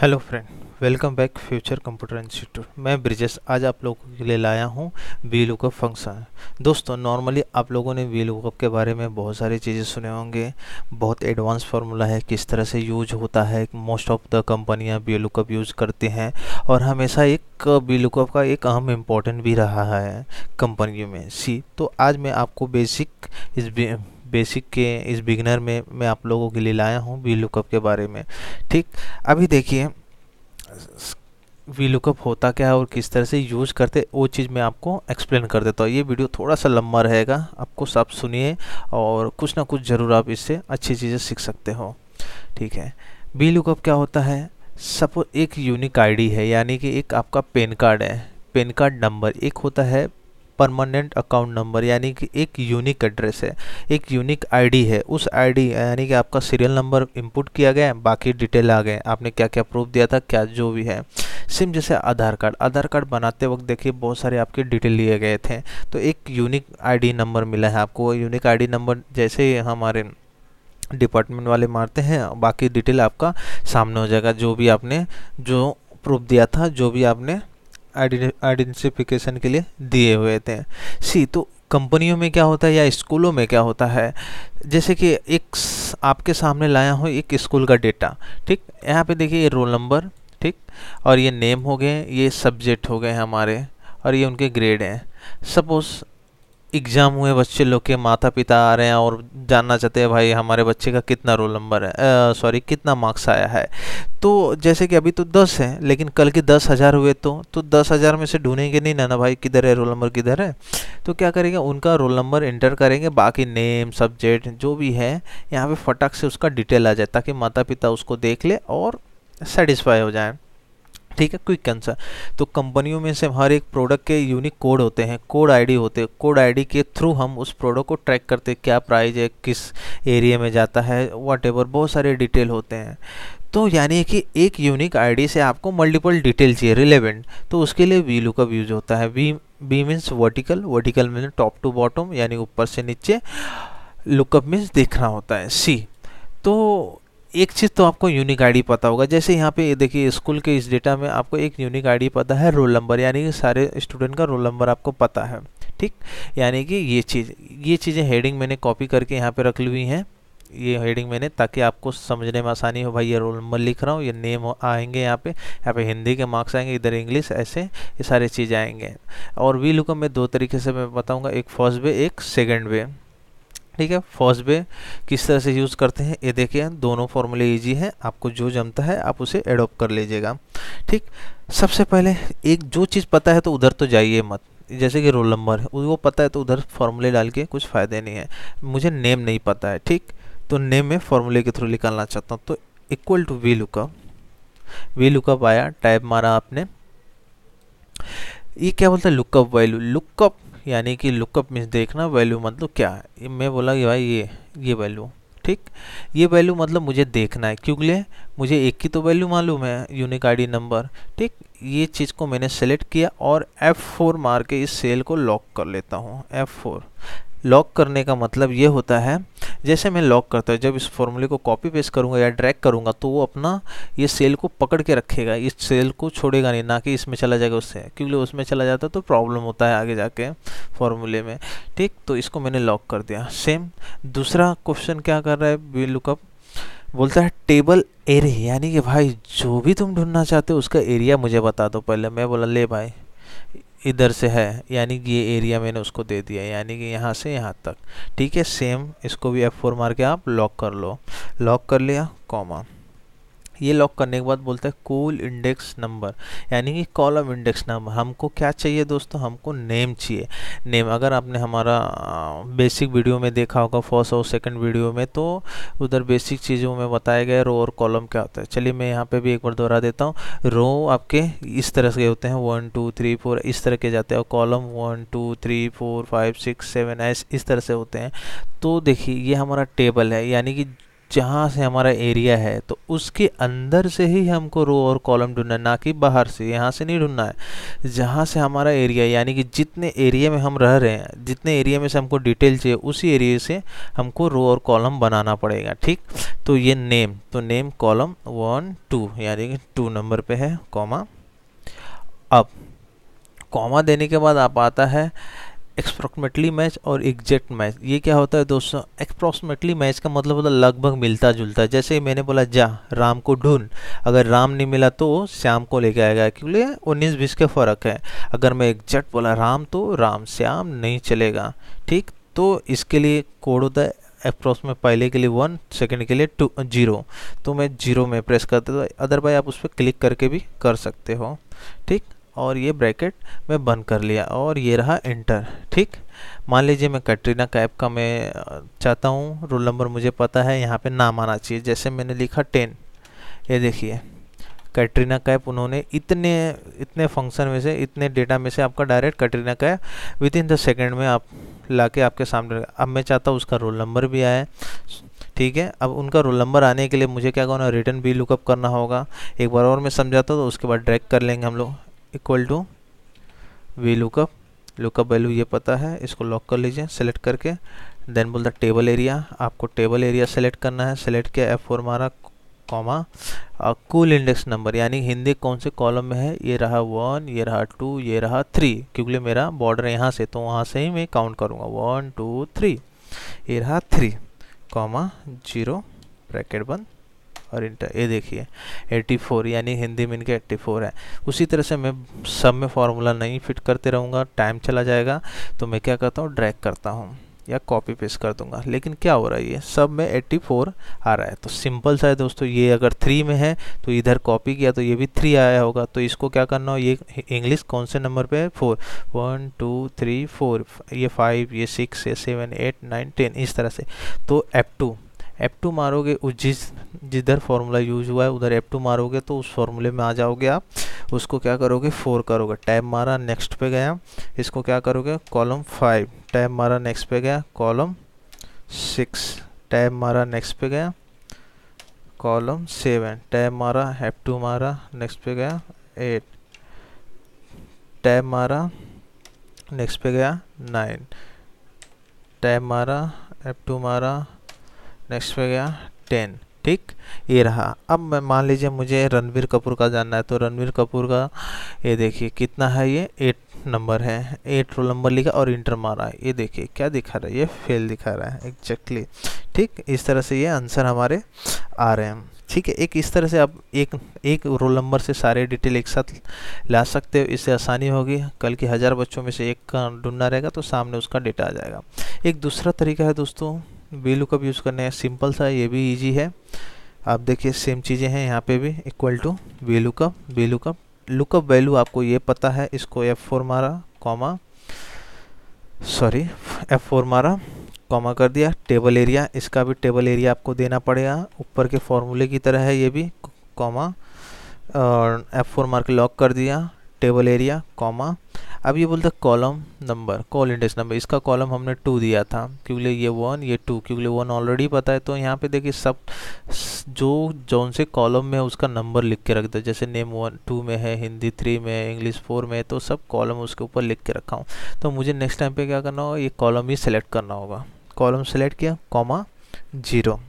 hello friend welcome back future computer institute मैं ब्रिजेश आज आप लोगों के लिए लाया हूँ वी लुकअप फंक्शन दोस्तों नॉर्मली आप लोगों ने वी लुकअप के बारे में बहुत सारी चीज़ें सुने होंगे बहुत एडवांस फार्मूला है किस तरह से यूज होता है मोस्ट ऑफ द कंपनियाँ वी लुकअप यूज करती हैं और हमेशा एक वी लुकअप का एक अहम इम्पोर्टेंट भी रहा है कंपनियों में सी तो आज मैं आपको बेसिक इस बेसिक के इस बिगनर में मैं आप लोगों के लिए लाया हूँ वी लुकअप के बारे में ठीक अभी देखिए वी लुकअप होता क्या है और किस तरह से यूज़ करते वो चीज़ मैं आपको एक्सप्लेन कर देता हूँ ये वीडियो थोड़ा सा लंबा रहेगा आपको सब सुनिए और कुछ ना कुछ ज़रूर आप इससे अच्छी चीज़ें सीख सकते हो ठीक है वी लुकअप क्या होता है सपोज एक यूनिक आईडी है यानी कि एक आपका पेन कार्ड है पेन कार्ड नंबर एक होता है परमानेंट अकाउंट नंबर यानी कि एक यूनिक एड्रेस है एक यूनिक आईडी है उस आईडी यानी कि आपका सीरियल नंबर इनपुट किया गया है बाकी डिटेल आ गए आपने क्या क्या प्रूफ दिया था क्या जो भी है सिम जैसे आधार कार्ड आधार कार्ड बनाते वक्त देखिए बहुत सारे आपके डिटेल लिए गए थे तो एक यूनिक आईडी नंबर मिला है आपको यूनिक आईडी नंबर जैसे हमारे डिपार्टमेंट वाले मारते हैं बाकी डिटेल आपका सामने हो जाएगा जो भी आपने जो प्रूफ दिया था जो भी आपने आइडेंटिफिकेशन के लिए दिए हुए थे सी तो कंपनियों में क्या होता है या स्कूलों में क्या होता है जैसे कि एक आपके सामने लाया हो एक स्कूल का डेटा ठीक यहाँ पे देखिए ये रोल नंबर ठीक और ये नेम हो गए ये सब्जेक्ट हो गए हमारे और ये उनके ग्रेड हैं सपोज़ एग्ज़ाम हुए बच्चे लोग के माता पिता आ रहे हैं और जानना चाहते हैं भाई हमारे बच्चे का कितना रोल नंबर है सॉरी कितना मार्क्स आया है तो जैसे कि अभी तो दस है लेकिन कल के दस हज़ार हुए तो तो दस हज़ार में से ढूंढेंगे नहीं ना ना भाई किधर है रोल नंबर किधर है तो क्या करेंगे उनका रोल नंबर इंटर करेंगे बाकी नेम सब्जेक्ट जो भी है यहाँ पे फटाक से उसका डिटेल आ जाए ताकि माता पिता उसको देख ले और सेटिस्फाई हो जाए ठीक है क्विक आंसर तो कंपनियों में से हर एक प्रोडक्ट के यूनिक कोड होते हैं कोड आईडी होते हैं कोड आईडी के थ्रू हम उस प्रोडक्ट को ट्रैक करते हैं क्या प्राइस है किस एरिया में जाता है वाट बहुत सारे डिटेल होते हैं तो यानी कि एक यूनिक आईडी से आपको मल्टीपल डिटेल चाहिए रिलेवेंट तो उसके लिए वी लुकअप यूज होता है V B means vertical vertical mean top to bottom यानी ऊपर से नीचे लुकअप मीन्स देखना होता है सी तो एक चीज़ तो आपको यूनिक आईडी पता होगा जैसे यहाँ पे देखिए स्कूल के इस डेटा में आपको एक यूनिक आईडी पता है रोल नंबर यानी कि सारे स्टूडेंट का रोल नंबर आपको पता है ठीक यानी कि ये चीज़ ये चीज़ें हेडिंग मैंने कॉपी करके यहाँ पे रख ली हुई हैं ये हेडिंग मैंने ताकि आपको समझने में आसानी हो भाई ये रोल नंबर लिख रहा हूँ ये नेम आएंगे यहाँ पे यहाँ पे हिंदी के मार्क्स आएंगे इधर इंग्लिश ऐसे ये सारे चीज़ें आएंगे और वी लुकअप में दो तरीके से मैं बताऊँगा एक फर्स्ट वे एक सेकेंड वे ठीक है फर्स्ट वे किस तरह से यूज़ करते हैं ये देखिए दोनों फॉर्मूले इजी हैं आपको जो जमता है आप उसे एडोप्ट कर लीजिएगा ठीक सबसे पहले एक जो चीज़ पता है तो उधर तो जाइए मत जैसे कि रोल नंबर है वो पता है तो उधर फॉर्मूले डाल के कुछ फ़ायदे नहीं है मुझे नेम नहीं पता है ठीक तो नेम में फॉर्मूले के थ्रू निकालना चाहता हूँ तो equal to V lookup V lookup आया टाइप मारा आपने ये क्या बोलता है लुकअप वैल्यू लुकअप यानी कि लुकअप मीन्स देखना वैल्यू मतलब क्या है मैं बोला कि भाई ये ये वैल्यू ठीक ये वैल्यू मतलब मुझे देखना है क्योंकि मुझे एक की तो वैल्यू मालूम है यूनिक आईडी नंबर ठीक ये चीज़ को मैंने सेलेक्ट किया और F4 मार के इस सेल को लॉक कर लेता हूँ F4 लॉक करने का मतलब ये होता है जैसे मैं लॉक करता हूँ जब इस फॉर्मूले को कॉपी पेस्ट करूँगा या ड्रैग करूँगा तो वो अपना ये सेल को पकड़ के रखेगा इस सेल को छोड़ेगा नहीं ना कि इसमें चला जाएगा उससे क्योंकि उसमें चला जाता तो प्रॉब्लम होता है आगे जाके फॉर्मूले में ठीक तो इसको मैंने लॉक कर दिया सेम दूसरा क्वेश्चन क्या कर रहा है बी लुकअप बोलता है टेबल एरे यानी कि भाई जो भी तुम ढूंढना चाहते हो उसका एरिया मुझे बता दो पहले मैं बोला ले भाई इधर से है यानी कि ये एरिया मैंने उसको दे दिया यानी कि यहाँ से यहाँ तक ठीक है सेम इसको भी F4 मार के आप लॉक कर लो लॉक कर लिया कॉमा ये लॉक करने के बाद बोलता है कूल इंडेक्स नंबर यानी कि कॉलम इंडेक्स नंबर हमको क्या चाहिए दोस्तों हमको नेम चाहिए नेम अगर आपने हमारा बेसिक वीडियो में देखा होगा फर्स्ट और सेकंड वीडियो में तो उधर बेसिक चीज़ों में बताया गया रो और कॉलम क्या होता है चलिए मैं यहाँ पे भी एक बार दोहरा देता हूँ रो आपके इस तरह से होते हैं वन टू थ्री फोर इस तरह के जाते हैं और column one two three four five six seven एस इस तरह से होते हैं तो देखिए ये हमारा टेबल है यानी कि जहाँ से हमारा एरिया है तो उसके अंदर से ही हमको रो और कॉलम ढूंढना है ना कि बाहर से यहाँ से नहीं ढूंढना है जहाँ से हमारा एरिया यानी कि जितने एरिया में हम रह रहे हैं जितने एरिया में से हमको डिटेल चाहिए उसी एरिया से हमको रो और कॉलम बनाना पड़ेगा ठीक तो ये नेम तो नेम कॉलम वन टू यानी कि टू नंबर पर है कॉमा अब कॉमा देने के बाद आप आता है एक्सप्रोक्सीमेटली मैच और एग्जैक्ट मैच ये क्या होता है दोस्तों एक्सप्रोक्सीमेटली मैच का मतलब होता है लगभग मिलता जुलता है जैसे मैंने बोला जा राम को ढूंढ अगर राम नहीं मिला तो श्याम को लेके आएगा क्योंकि उन्नीस बीस के फ़र्क है अगर मैं एग्जैक्ट बोला राम तो राम श्याम नहीं चलेगा ठीक तो इसके लिए कोड होता है अप्रोक्स में पहले के लिए वन सेकंड के लिए टू जीरो तो मैं जीरो में प्रेस करते तो अदरवाइज आप उस पर क्लिक करके भी कर सकते हो ठीक और ये ब्रैकेट मैं बंद कर लिया और ये रहा इंटर ठीक मान लीजिए मैं कैटरीना कैप का मैं चाहता हूँ रोल नंबर मुझे पता है यहाँ पे नाम आना चाहिए जैसे मैंने लिखा टेन ये देखिए कैटरीना कैप उन्होंने इतने इतने फंक्शन में से इतने डेटा में से आपका डायरेक्ट कैटरीना कैप विद इन द सेकेंड में आप ला के आपके सामने अब मैं चाहता हूँ उसका रोल नंबर भी आए ठीक है अब उनका रोल नंबर आने के लिए मुझे क्या करना रिटर्न भी लुकअप करना होगा एक बार और मैं समझाता तो उसके बाद ड्रैग कर लेंगे हम लोग equal to V lookup lookup value ये पता है इसको लॉक कर लीजिए सेलेक्ट करके देन बोल द टेबल एरिया आपको टेबल एरिया सेलेक्ट करना है सेलेक्ट किया एफ फोर मारा कॉमा कुल इंडेक्स नंबर यानी हिंदी कौन से कॉलम में है ये रहा वन ये रहा टू ये रहा थ्री क्योंकि मेरा बॉर्डर यहाँ से तो वहाँ से ही मैं काउंट करूँगा वन टू थ्री ये रहा थ्री कॉमा जीरो ब्रैकेट बंद और इंटर ये देखिए 84 यानी हिंदी में इनके 84 है उसी तरह से मैं सब में फार्मूला नहीं फिट करते रहूँगा टाइम चला जाएगा तो मैं क्या करता हूँ ड्रैग करता हूँ या कॉपी पेस्ट कर दूंगा लेकिन क्या हो रहा है ये सब में 84 आ रहा है तो सिंपल सा है दोस्तों ये अगर थ्री में है तो इधर कॉपी किया तो ये भी थ्री आया होगा तो इसको क्या करना हो ये इंग्लिश कौन से नंबर पे है four one two three four ये फाइव ये सिक्स ये सेवन एट नाइन टेन इस तरह से तो एप टू एप टू मारोगे उस जिस जिधर फार्मूला यूज हुआ है उधर एप टू मारोगे तो उस फार्मूले में आ जाओगे आप उसको क्या करोगे फोर करोगे टैब मारा नेक्स्ट पे गया इसको क्या करोगे कॉलम फाइव टैब मारा नेक्स्ट पे गया कॉलम सिक्स टैब मारा नेक्स्ट पे गया कॉलम सेवन टैब मारा एप टू मारा नेक्स्ट पे गया एट टैब मारा नेक्स्ट पे गया नाइन टैब मारा एप टू मारा नेक्स्ट पे गया टेन टॉपिक ये रहा अब मैं मान लीजिए मुझे रणवीर कपूर का जानना है तो रणवीर कपूर का ये देखिए कितना है ये एट नंबर है एट रोल नंबर लिखा और इंटर मारा है ये देखिए क्या दिखा रहा है ये फेल दिखा रहा है एग्जैक्टली ठीक इस तरह से ये आंसर हमारे आ रहे हैं ठीक है एक इस तरह से आप एक एक रोल नंबर से सारे डिटेल एक साथ ला सकते हो इससे आसानी होगी कल के हज़ार बच्चों में से एक ढूंढना रहेगा तो सामने उसका डेटा आ जाएगा एक दूसरा तरीका है दोस्तों वी लुकअप यूज़ करने हैं सिंपल सा ये भी ईजी है आप देखिए सेम चीज़ें हैं यहाँ पे भी equal to V lookup V lookup lookup value आपको ये पता है इसको एफ फोर मारा कॉमा सॉरी एफ फोर मारा कॉमा कर दिया टेबल एरिया इसका भी टेबल एरिया आपको देना पड़ेगा ऊपर के फॉर्मूले की तरह है ये भी कॉमा और एफ फोर मार के लॉक कर दिया टेबल एरिया कॉमा अब ये बोलते column number col index number इसका कॉलम हमने टू दिया था क्योंकि ये वन ये टू क्योंकि वन ऑलरेडी पता है तो यहाँ पे देखिए सब जो जौन से कॉलम में है उसका नंबर लिख के रख दो जैसे नेम वन टू में है हिंदी थ्री में है इंग्लिश फोर में है तो सब कॉलम उसके ऊपर लिख के रखा हूँ तो मुझे नेक्स्ट टाइम पर क्या करना होगा ये कॉलम ही सेलेक्ट करना होगा कॉलम सेलेक्ट किया कॉमा जीरो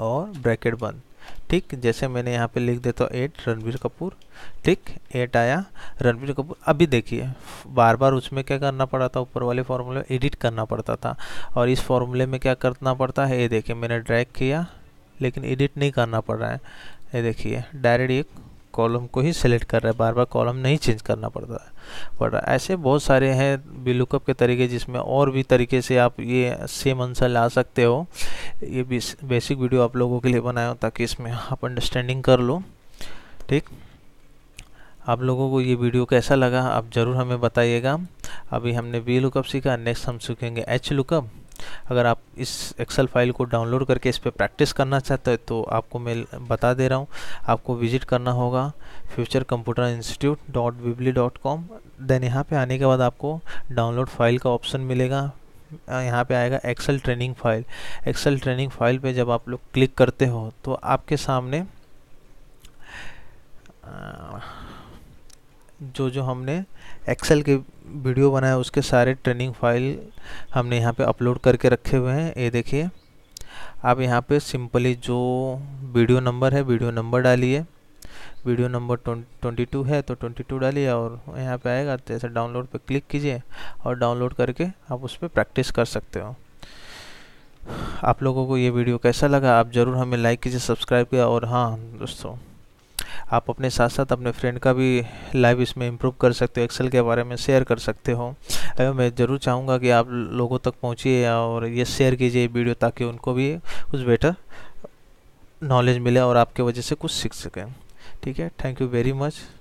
और ब्रैकेट बंद ठीक जैसे मैंने यहाँ पे लिख देता हूँ तो एट रणबीर कपूर ठीक एट आया रणबीर कपूर अभी देखिए बार बार उसमें क्या करना पड़ा था ऊपर वाले फॉर्मूले में एडिट करना पड़ता था और इस फॉर्मूले में क्या करना पड़ता है ये देखिए मैंने ड्रैग किया लेकिन एडिट नहीं करना पड़ रहा है ये देखिए डायरेक्ट एक कॉलम को ही सेलेक्ट कर रहा है बार बार कॉलम नहीं चेंज करना पड़ता है पड़ रहा है ऐसे बहुत सारे हैं बिलुकअप के तरीके जिसमें और भी तरीके से आप ये सेम आंसर ला सकते हो ये बेसिक वीडियो आप लोगों के लिए बनाया हो ताकि इसमें आप अंडरस्टैंडिंग कर लो ठीक आप लोगों को ये वीडियो कैसा लगा आप ज़रूर हमें बताइएगा अभी हमने बी लुकअप सीखा नेक्स्ट हम सीखेंगे एच लुकअप अगर आप इस एक्सेल फाइल को डाउनलोड करके इस पर प्रैक्टिस करना चाहते हैं तो आपको मैं बता दे रहा हूँ आपको विजिट करना होगा फ्यूचर कंप्यूटर इंस्टीट्यूट डॉट बिबली डॉट कॉम देन यहाँ पर आने के बाद आपको डाउनलोड फाइल का ऑप्शन मिलेगा यहाँ पे आएगा Excel training file Excel training file पे जब आप लोग क्लिक करते हो तो आपके सामने आ, जो जो हमने एक्सेल के वीडियो बनाए उसके सारे ट्रेनिंग फाइल हमने यहाँ पे अपलोड करके रखे हुए हैं ये देखिए आप यहाँ पे सिंपली जो वीडियो नंबर है वीडियो नंबर डालिए वीडियो नंबर ट्वेंटी टू है तो ट्वेंटी टू डालिए और यहाँ पे आएगा तो ऐसे डाउनलोड पे क्लिक कीजिए और डाउनलोड करके आप उस पर प्रैक्टिस कर सकते हो आप लोगों को ये वीडियो कैसा लगा आप ज़रूर हमें लाइक कीजिए सब्सक्राइब किया और हाँ दोस्तों आप अपने साथ साथ अपने फ्रेंड का भी लाइव इसमें इम्प्रूव कर सकते हो एक्सेल के बारे में शेयर कर सकते हो मैं ज़रूर चाहूँगा कि आप लोगों तक पहुँचिए और ये शेयर कीजिए वीडियो ताकि उनको भी कुछ बेटर नॉलेज मिले और आपके वजह से कुछ सीख सकें ठीक है थैंक यू वेरी मच